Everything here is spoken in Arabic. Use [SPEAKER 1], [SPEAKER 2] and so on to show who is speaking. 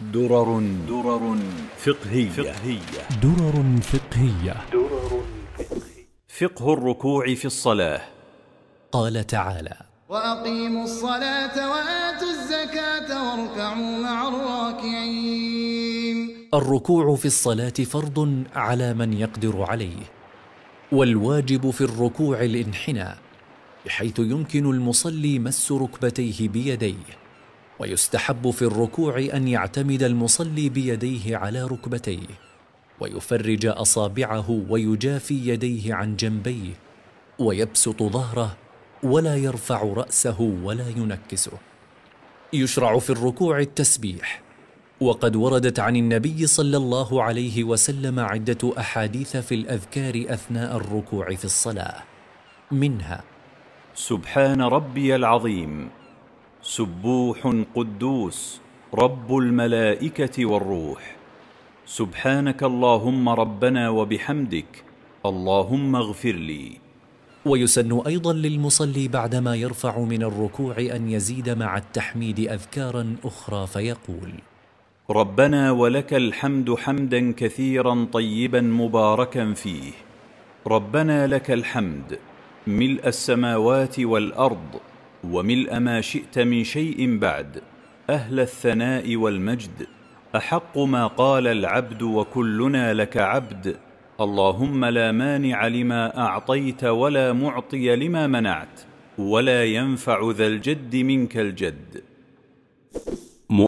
[SPEAKER 1] درر درر فقهية, فقهية درر فقهية درر فقهية فقه
[SPEAKER 2] الركوع في الصلاة قال تعالى وأقيموا الصلاة وآتوا الزكاة واركعوا مع الراكعين الركوع في الصلاة فرض على من يقدر عليه والواجب في الركوع الانحناء بحيث يمكن المصلي مس ركبتيه بيديه ويستحب في الركوع ان يعتمد المصلي بيديه على ركبتيه ويفرج اصابعه ويجافي يديه عن جنبيه ويبسط ظهره ولا يرفع راسه ولا ينكسه يشرع في الركوع التسبيح وقد وردت عن النبي صلى الله عليه وسلم عده احاديث في الاذكار اثناء الركوع في الصلاه منها
[SPEAKER 1] سبحان ربي العظيم سبوح قدوس رب الملائكه والروح
[SPEAKER 2] سبحانك اللهم ربنا وبحمدك اللهم اغفر لي ويسن ايضا للمصلي بعدما يرفع من الركوع ان يزيد مع التحميد اذكارا اخرى فيقول ربنا ولك الحمد
[SPEAKER 1] حمدا كثيرا طيبا مباركا فيه ربنا لك الحمد ملء السماوات والارض وملء ما شئت من شيء بعد أهل الثناء والمجد أحق ما قال العبد وكلنا لك عبد اللهم لا مانع لما أعطيت ولا معطي لما منعت ولا ينفع ذا الجد منك الجد